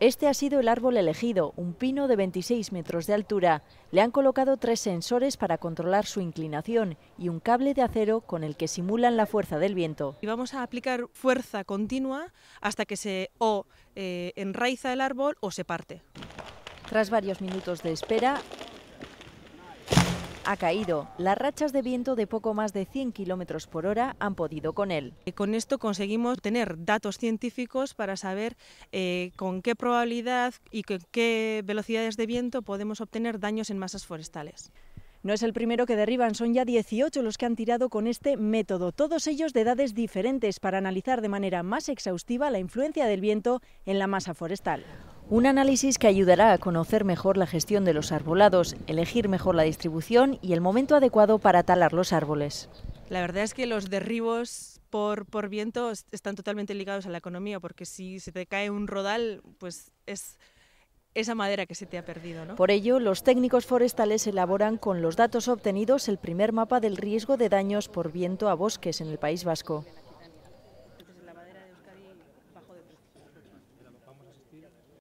Este ha sido el árbol elegido, un pino de 26 metros de altura. Le han colocado tres sensores para controlar su inclinación y un cable de acero con el que simulan la fuerza del viento. Y vamos a aplicar fuerza continua hasta que se o eh, enraiza el árbol o se parte. Tras varios minutos de espera, ha caído. Las rachas de viento de poco más de 100 kilómetros por hora han podido con él. Y eh, con esto conseguimos tener datos científicos para saber eh, con qué probabilidad y con qué velocidades de viento podemos obtener daños en masas forestales. No es el primero que derriban, son ya 18 los que han tirado con este método, todos ellos de edades diferentes para analizar de manera más exhaustiva la influencia del viento en la masa forestal. Un análisis que ayudará a conocer mejor la gestión de los arbolados, elegir mejor la distribución y el momento adecuado para talar los árboles. La verdad es que los derribos por, por viento están totalmente ligados a la economía, porque si se te cae un rodal, pues es esa madera que se te ha perdido. Por ello, los técnicos forestales elaboran con los datos obtenidos el primer mapa del riesgo de daños por viento a bosques en el País Vasco.